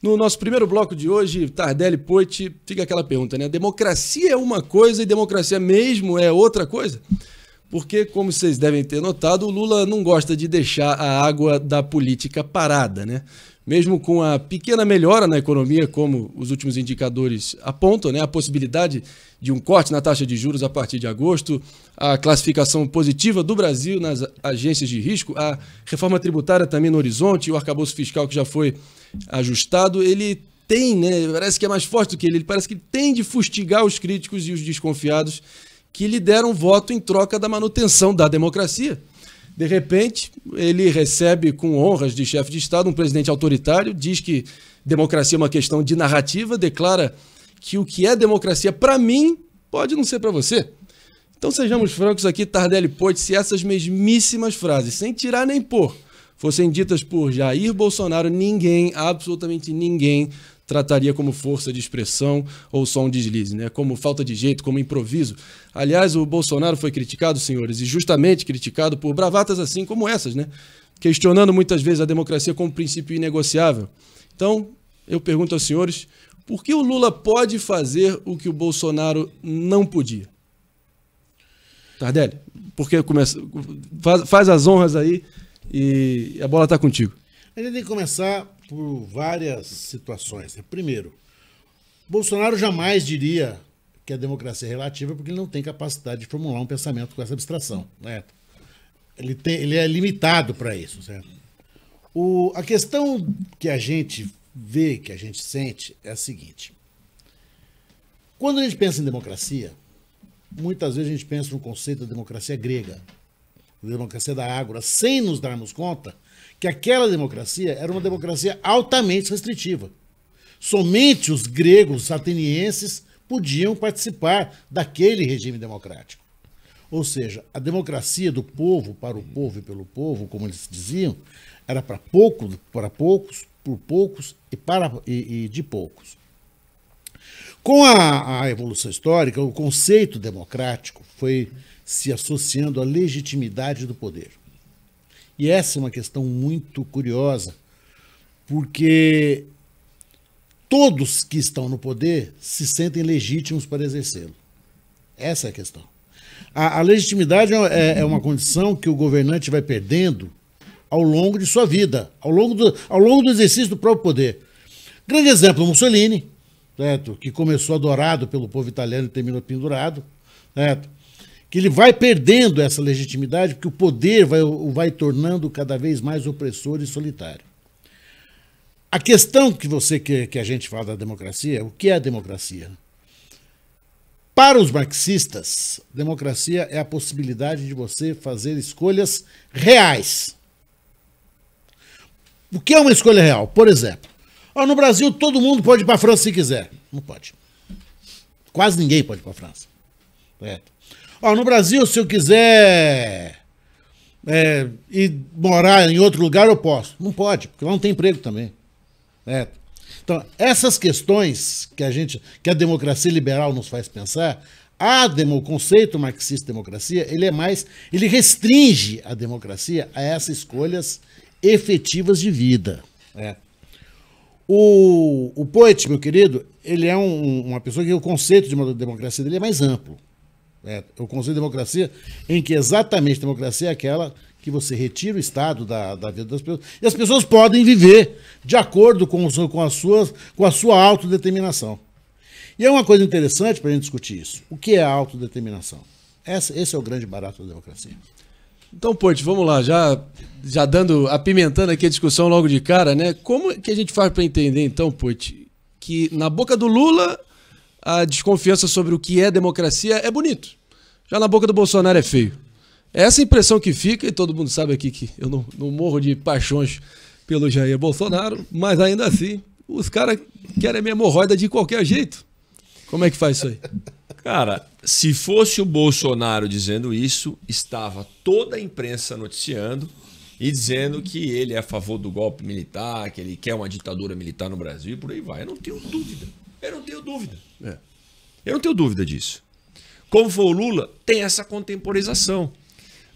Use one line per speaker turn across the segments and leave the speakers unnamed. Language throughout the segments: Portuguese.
No nosso primeiro bloco de hoje, Tardelli Poit, fica aquela pergunta, né? Democracia é uma coisa e democracia mesmo é outra coisa? Porque, como vocês devem ter notado, o Lula não gosta de deixar a água da política parada, né? Mesmo com a pequena melhora na economia, como os últimos indicadores apontam, né? a possibilidade de um corte na taxa de juros a partir de agosto, a classificação positiva do Brasil nas agências de risco, a reforma tributária também no horizonte, o arcabouço fiscal que já foi ajustado, ele tem, né? Parece que é mais forte do que ele, ele parece que tem de fustigar os críticos e os desconfiados que lhe deram voto em troca da manutenção da democracia. De repente, ele recebe com honras de chefe de Estado um presidente autoritário, diz que democracia é uma questão de narrativa, declara que o que é democracia para mim pode não ser para você. Então sejamos francos aqui, Tardelli Poit, se essas mesmíssimas frases, sem tirar nem pôr, fossem ditas por Jair Bolsonaro, ninguém, absolutamente ninguém, trataria como força de expressão ou só um deslize, né? como falta de jeito, como improviso. Aliás, o Bolsonaro foi criticado, senhores, e justamente criticado por bravatas assim como essas, né? questionando muitas vezes a democracia como princípio inegociável. Então, eu pergunto aos senhores, por que o Lula pode fazer o que o Bolsonaro não podia? Tardelli, porque começa, faz, faz as honras aí e a bola está contigo.
A gente tem que começar por várias situações. É, primeiro, Bolsonaro jamais diria que a democracia é relativa porque ele não tem capacidade de formular um pensamento com essa abstração, né? Ele, tem, ele é limitado para isso, certo? O, a questão que a gente vê, que a gente sente, é a seguinte. Quando a gente pensa em democracia, muitas vezes a gente pensa no conceito da democracia grega, da democracia da ágora, sem nos darmos conta que aquela democracia era uma democracia altamente restritiva. Somente os gregos atenienses podiam participar daquele regime democrático. Ou seja, a democracia do povo para o povo e pelo povo, como eles diziam, era para pouco, para poucos, por poucos e para e, e de poucos. Com a, a, evolução histórica, o conceito democrático foi se associando à legitimidade do poder. E essa é uma questão muito curiosa, porque todos que estão no poder se sentem legítimos para exercê-lo. Essa é a questão. A, a legitimidade é, é, é, uma condição que o governante vai perdendo ao longo de sua vida, ao longo do, ao longo do exercício do próprio poder. Grande exemplo, Mussolini, certo? que começou adorado pelo povo italiano e terminou pendurado. Certo? que ele vai perdendo essa legitimidade, porque o poder vai, o vai tornando cada vez mais opressor e solitário. A questão que você que a gente fala da democracia, é o que é a democracia? Para os marxistas, democracia é a possibilidade de você fazer escolhas reais. O que é uma escolha real? Por exemplo, no Brasil todo mundo pode ir para a França se quiser. Não pode. Quase ninguém pode ir para a França. Certo? Ó, no Brasil, se eu quiser é, ir morar em outro lugar, eu posso. Não pode, porque lá não tem emprego também. É. Então, essas questões que a gente, que a democracia liberal nos faz pensar, a demo, o conceito marxista-democracia, ele é mais, ele restringe a democracia a essas escolhas efetivas de vida. É. O, o Poet, meu querido, ele é um, uma pessoa que o conceito de uma democracia dele é mais amplo. É, eu conceito de democracia em que exatamente democracia é aquela que você retira o Estado da, da vida das pessoas e as pessoas podem viver de acordo com, com, a, sua, com a sua autodeterminação. E é uma coisa interessante para a gente discutir isso. O que é autodeterminação? esse é o grande barato da democracia. Então, Porte, vamos lá,
já, já dando, apimentando aqui a discussão logo de cara, né? Como é que a gente faz para entender, então, Porte, que na boca do Lula a desconfiança sobre o que é democracia é bonito. Já na boca do Bolsonaro é feio. É essa impressão que fica, e todo mundo sabe aqui que eu não, não morro de paixões pelo Jair Bolsonaro, mas ainda assim, os caras querem minha hemorroida de qualquer jeito. Como é que faz isso aí?
Cara, se fosse o Bolsonaro dizendo isso, estava
toda a imprensa
noticiando e dizendo que ele é a favor do golpe militar, que ele quer uma ditadura militar no Brasil e por aí vai. Eu não tenho dúvida. Eu não tenho dúvida. É. Eu não tenho dúvida disso. Como foi o Lula, tem essa contemporização.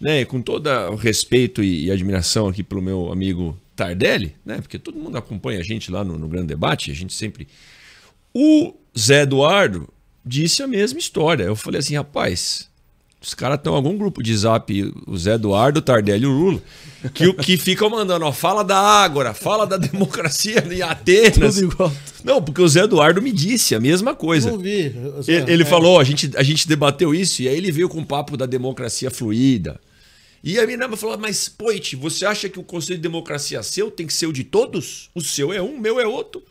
Né? E com todo o respeito e, admiração aqui pelo meu amigo Tardelli, né? porque todo mundo acompanha a gente lá no, no Grande Debate, a gente sempre. O Zé Eduardo disse a mesma história. Eu falei assim, rapaz, os caras estão algum grupo de zap, o Zé Eduardo, o Tardelli e o Lula, que o que ficam mandando, ó, fala da Ágora, fala da democracia em Atenas. Tudo igual. Não, porque o Zé Eduardo me disse a mesma coisa. Eu vi. ele, ele é. falou, a gente, a gente debateu isso, e aí ele veio com o papo da democracia fluida. E a minha falou, mas Poit, você acha que o conceito de democracia seu tem que ser o de todos? O seu é um, o meu é outro.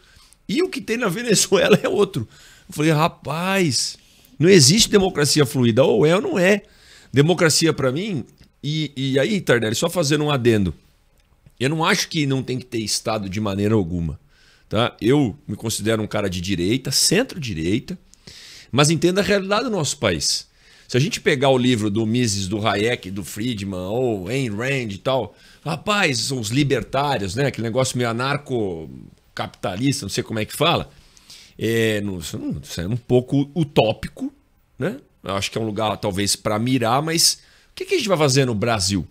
E o que tem na Venezuela é outro. Eu falei, rapaz, não existe democracia fluida, ou é ou não é. Democracia para mim, e, e aí, Tardelli, só fazendo um adendo. Eu não acho que não tem que ter Estado de maneira alguma. Tá? Eu me considero um cara de direita, centro-direita, mas entenda a realidade do nosso país. Se a gente pegar o livro do Mises, do Hayek, do Friedman, ou Ayn Rand e tal, rapaz, são os libertários, né? aquele negócio meio anarco-capitalista, não sei como é que fala é, no, é um pouco utópico, né? Eu acho que é um lugar talvez para mirar, mas o que, que a gente vai fazer no Brasil?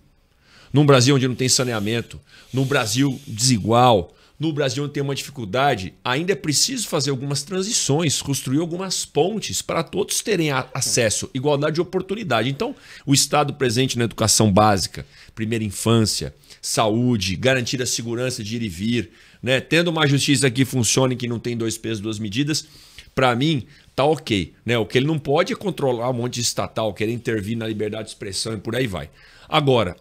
Num Brasil onde não tem saneamento, num Brasil desigual, no Brasil onde tem uma dificuldade, ainda é preciso fazer algumas transições, construir algumas pontes para todos terem acesso, igualdade de oportunidade. Então, o Estado presente na educação básica, primeira infância, saúde, garantir a segurança de ir e vir, né? Tendo uma justiça que funcione, que não tem dois pesos, duas medidas, para mim tá ok, né? O que ele não pode é controlar um monte de estatal, querer intervir na liberdade de expressão e por aí vai. Agora,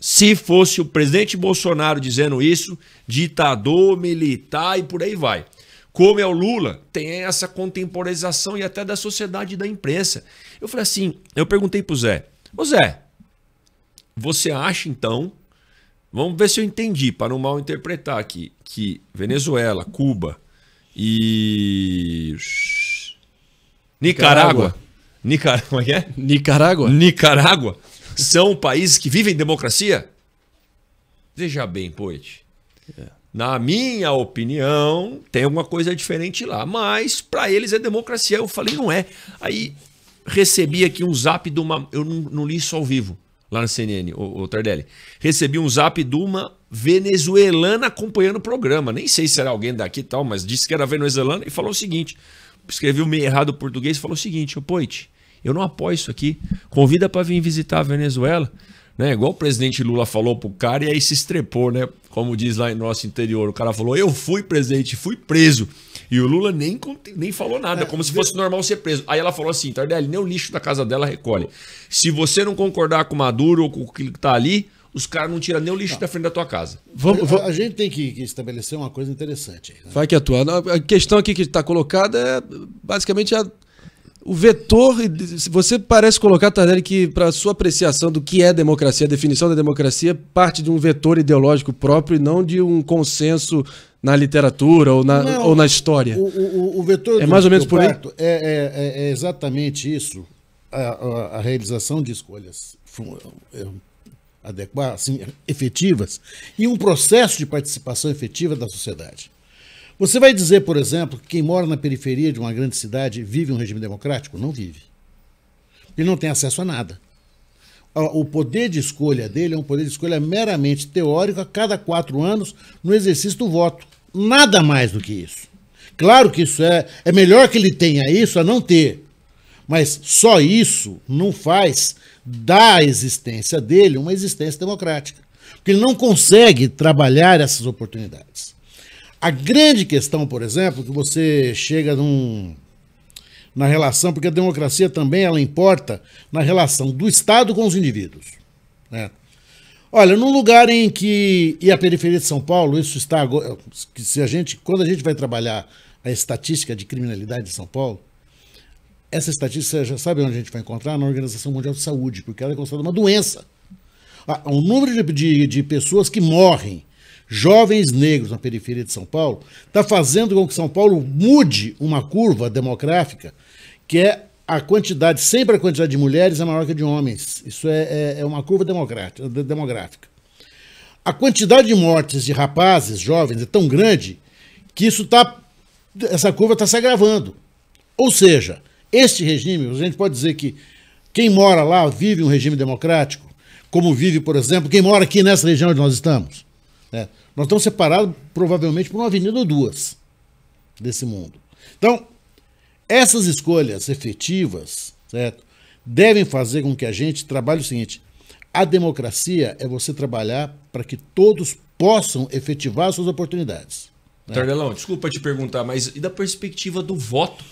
se fosse o presidente Bolsonaro dizendo isso, ditador, militar e por aí vai. Como é o Lula, tem essa contemporização e até da sociedade e da imprensa. Eu falei assim, eu perguntei pro Zé, ô Zé, você acha então Vamos ver se eu entendi, para não mal interpretar aqui, que Venezuela, Cuba e. Nicarágua. Nicarágua. Como é que é? Nicarágua. Nicarágua são países que vivem democracia? Veja bem, Poit. É. Na minha opinião, tem alguma coisa diferente lá. Mas para eles é democracia. Eu falei, não é. Aí recebi aqui um zap de uma. Eu não, não li isso ao vivo lá na CNN, o, o Tardelli. Recebi um zap de uma venezuelana acompanhando o programa. Nem sei se era alguém daqui e tal, mas disse que era venezuelana e falou o seguinte: escreveu meio errado o português e falou o seguinte, ô Poit, eu não apoio isso aqui. Convida para vir visitar a Venezuela. Né? Igual o presidente Lula falou pro cara e aí se estrepou, né? Como diz lá em nosso interior. O cara falou: Eu fui presidente, fui preso. E o Lula nem, nem falou nada, é, como se fosse de... normal ser preso. Aí ela falou assim: Tardelli, nem o lixo da casa dela recolhe. Se você não concordar com o Maduro ou com o que tá ali, os caras não
tiram nem o lixo da frente da tua casa. Vamos, vamos... A, gente tem que, estabelecer uma coisa interessante. né?
Vai que atua. É a questão aqui que está colocada é basicamente a o vetor, você parece colocar, Tardelli, que para sua apreciação do que é democracia, a definição da democracia parte de um vetor ideológico próprio e não de um consenso na literatura ou na, não, ou na história. O,
o, o vetor é mais ou menos por aí? É, é, é, é, exatamente isso, a, a, a realização de escolhas é, adequadas, assim, efetivas, e um processo de participação efetiva da sociedade. Você vai dizer, por exemplo, que quem mora na periferia de uma grande cidade vive um regime democrático? Não vive. Ele não tem acesso a nada. O poder de escolha dele é um poder de escolha meramente teórico a cada quatro anos no exercício do voto. Nada mais do que isso. Claro que isso é, é melhor que ele tenha isso a não ter. Mas só isso não faz da existência dele uma existência democrática. Porque ele não consegue trabalhar essas oportunidades. A grande questão, por exemplo, que você chega num, na relação, porque a democracia também ela importa na relação do Estado com os indivíduos. Né? Olha, num lugar em que e a periferia de São Paulo, isso está agora, se a gente, quando a gente vai trabalhar a estatística de criminalidade de São Paulo, essa estatística já sabe onde a gente vai encontrar na Organização Mundial de Saúde, porque ela é considerada uma doença. O ah, número de, de, de pessoas que morrem jovens negros na periferia de São Paulo, está fazendo com que São Paulo mude uma curva demográfica, que é a quantidade, sempre a quantidade de mulheres é maior que de homens. Isso é, é, é uma curva demográfica. A quantidade de mortes de rapazes jovens é tão grande que isso tá, essa curva está se agravando. Ou seja, este regime, a gente pode dizer que quem mora lá vive um regime democrático, como vive, por exemplo, quem mora aqui nessa região onde nós estamos. Né? Nós estamos separados provavelmente por uma avenida ou duas desse mundo. Então, essas escolhas efetivas, certo? Devem fazer com que a gente trabalhe o seguinte: a democracia é você trabalhar para que todos possam efetivar suas oportunidades.
Né? Tardelão, desculpa te perguntar, mas e da perspectiva do voto?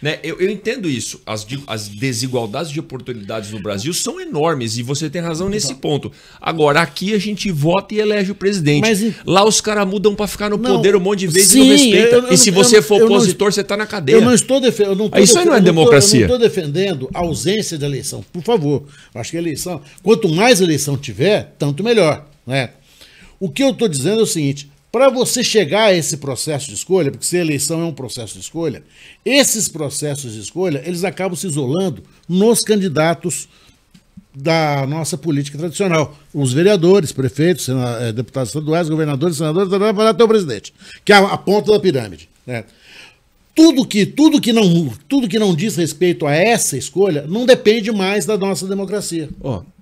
Né? Eu, eu entendo isso. As, as desigualdades de oportunidades no Brasil são enormes e você tem razão nesse ponto. Agora, aqui a gente vota e elege o presidente. Mas, Lá os caras mudam para ficar no não, poder um monte de vezes sim, e não respeita. Eu, eu, e se você for opositor, você
está na cadeia. Eu não estou defendendo. Ah, isso aí não é democracia. eu não estou defendendo a ausência da eleição. Por favor. Acho que a eleição. Quanto mais eleição tiver, tanto melhor. Né? O que eu estou dizendo é o seguinte: para você chegar a esse processo de escolha, porque se a eleição é um processo de escolha, esses processos de escolha, eles acabam se isolando nos candidatos da nossa política tradicional. Os vereadores, prefeitos, eh, deputados estaduais, governadores, senadores, tá, tá, tá, até o presidente, que é a ponta da pirâmide. Né? Tudo que, tudo, que não, tudo que não diz respeito a essa escolha não depende mais da nossa democracia. oh